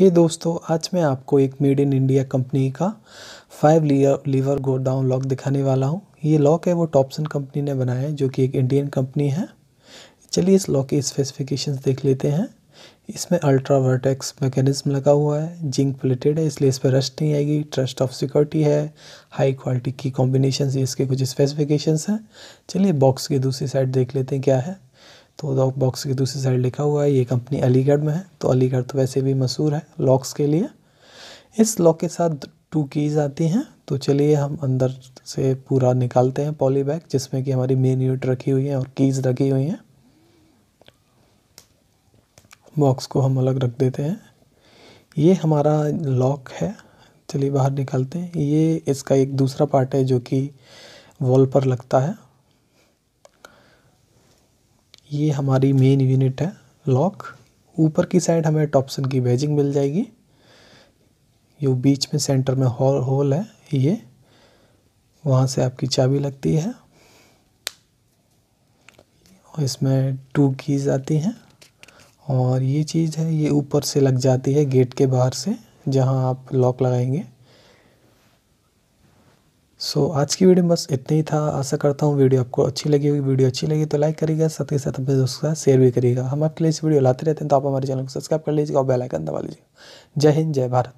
हे hey दोस्तों आज मैं आपको एक मेड इन इंडिया कंपनी का five lever lever godown lock दिखाने वाला हूँ ये लॉक है वो टॉपसन कंपनी ने बनाया है जो कि एक इंडियन कंपनी है चलिए इस लॉक की स्पेसिफिकेशंस देख लेते हैं इसमें अल्ट्रा वर्टेक्स मैकेनिज्म लगा हुआ है जिंक प्लेटेड है इसलिए इस पर रश नहीं आएगी ट्रस्ट ऑफ सिक्योरिटी है हाई क्वालिटी की कॉम्बिनेशन इसके कुछ स्पेसिफिकेशन हैं चलिए बॉक्स की दूसरी साइड देख लेते हैं क्या है तो बॉक्स की दूसरी साइड लिखा हुआ है ये कंपनी अलीगढ़ में है तो अलीगढ़ तो वैसे भी मशहूर है लॉक्स के लिए इस लॉक के साथ टू कीज़ आती हैं तो चलिए हम अंदर से पूरा निकालते हैं पॉली बैग जिसमें कि हमारी मेन यूनिट रखी हुई है और कीज़ रखी हुई हैं बॉक्स को हम अलग रख देते हैं ये हमारा लॉक है चलिए बाहर निकालते हैं ये इसका एक दूसरा पार्ट है जो कि वॉल पर लगता है ये हमारी मेन यूनिट है लॉक ऊपर की साइड हमें टॉपसन की बैजिंग मिल जाएगी जो बीच में सेंटर में हॉल होल है ये वहाँ से आपकी चाबी लगती है और इसमें टू कीज आती हैं और ये चीज़ है ये ऊपर से लग जाती है गेट के बाहर से जहाँ आप लॉक लगाएंगे सो so, आज की वीडियो बस इतना ही था आशा करता हूँ वीडियो आपको अच्छी लगी होगी वीडियो अच्छी लगी तो लाइक करिएगा साथ ही साथ अपने दोस्तों के साथ शेयर भी करिएगा हम आपके लिए इस वीडियो लाते रहते हैं तो आप हमारे चैनल को सब्सक्राइब कर लीजिएगा और बेलाइकन दबा लीजिएगा जय हिंद जय भारत